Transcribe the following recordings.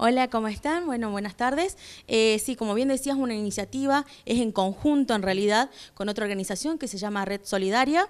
Hola, ¿cómo están? Bueno, buenas tardes. Eh, sí, como bien decías, una iniciativa es en conjunto, en realidad, con otra organización que se llama Red Solidaria.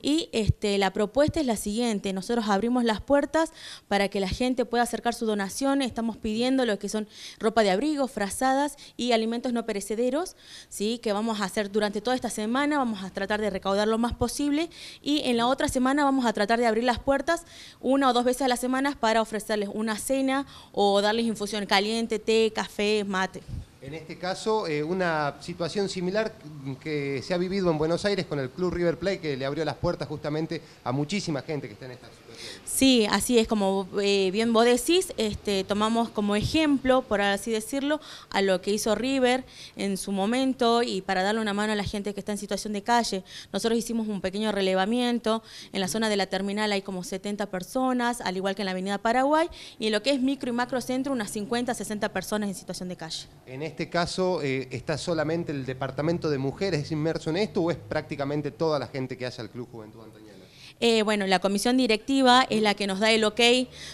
Y este, la propuesta es la siguiente. Nosotros abrimos las puertas para que la gente pueda acercar su donación. Estamos pidiendo lo que son ropa de abrigo, frazadas y alimentos no perecederos, ¿sí? que vamos a hacer durante toda esta semana. Vamos a tratar de recaudar lo más posible. Y en la otra semana vamos a tratar de abrir las puertas una o dos veces a la semana para ofrecerles una cena o darles infusión caliente, té, café, mate. En este caso, eh, una situación similar que se ha vivido en Buenos Aires con el Club River Play, que le abrió las puertas justamente a muchísima gente que está en esta ciudad. Sí, así es, como eh, bien vos decís, este, tomamos como ejemplo, por así decirlo, a lo que hizo River en su momento y para darle una mano a la gente que está en situación de calle. Nosotros hicimos un pequeño relevamiento, en la zona de la terminal hay como 70 personas, al igual que en la avenida Paraguay, y en lo que es micro y macro centro unas 50, 60 personas en situación de calle. En este caso, eh, ¿está solamente el departamento de mujeres inmerso en esto o es prácticamente toda la gente que hace al Club Juventud Antañera? Eh, bueno, la comisión directiva es la que nos da el ok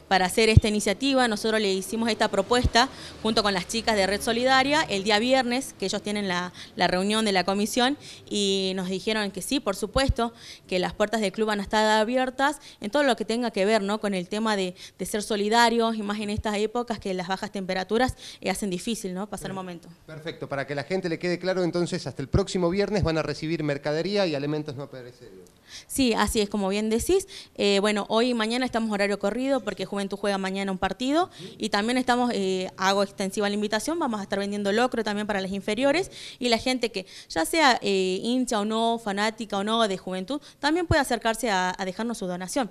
para hacer esta iniciativa. Nosotros le hicimos esta propuesta junto con las chicas de Red Solidaria el día viernes, que ellos tienen la, reunión de la comisión, y nos dijeron que sí, por supuesto, que las puertas del club van a estar abiertas en todo lo que tenga que ver ¿no? con el tema de, ser solidarios, y más en estas épocas que las bajas temperaturas eh, hacen difícil ¿no? pasar el momento. Perfecto, para que la gente le quede claro, entonces hasta el próximo viernes van a recibir mercadería y alimentos no perecederos. Sí, así es como bien decís, eh, bueno, hoy y mañana estamos horario corrido porque Juventud juega mañana un partido y también estamos, eh, hago extensiva la invitación, vamos a estar vendiendo locro también para las inferiores y la gente que ya sea eh, hincha o no, fanática o no de Juventud, también puede acercarse a, dejarnos su donación.